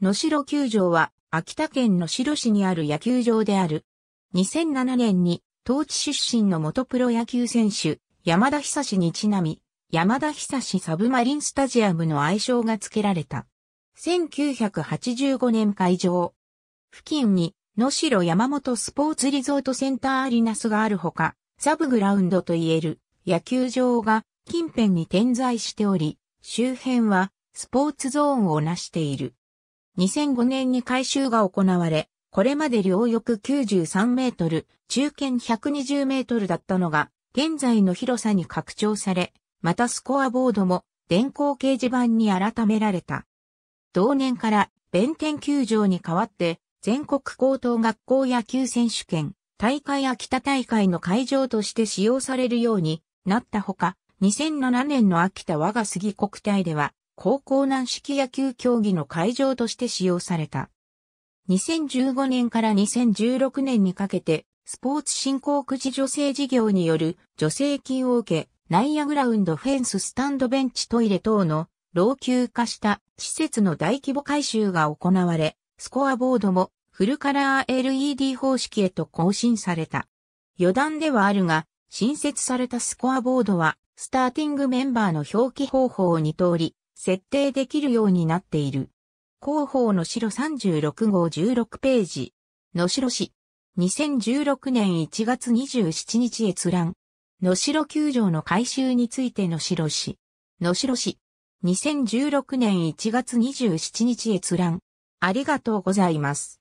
野城球場は、秋田県野城市にある野球場である。2007年に、当地出身の元プロ野球選手、山田久志にちなみ、山田久志サブマリンスタジアムの愛称が付けられた。1985年会場。付近に、野城山本スポーツリゾートセンターアリナスがあるほか、サブグラウンドといえる野球場が近辺に点在しており、周辺はスポーツゾーンをなしている。2005年に改修が行われ、これまで両翼93メートル、中堅120メートルだったのが、現在の広さに拡張され、またスコアボードも電光掲示板に改められた。同年から弁天球場に代わって、全国高等学校野球選手権、大会秋田大会の会場として使用されるようになったほか、2007年の秋田我が杉国体では、高校軟式野球競技の会場として使用された。2015年から2016年にかけて、スポーツ振興くじ助成事業による助成金を受け、内野グラウンドフェンススタンドベンチトイレ等の老朽化した施設の大規模改修が行われ、スコアボードもフルカラー LED 方式へと更新された。余談ではあるが、新設されたスコアボードは、スターティングメンバーの表記方法を2通り、設定できるようになっている。広報の城36号16ページ。野城市。2016年1月27日閲覧。野城球場の改修について野城市。野城市。2016年1月27日閲覧。ありがとうございます。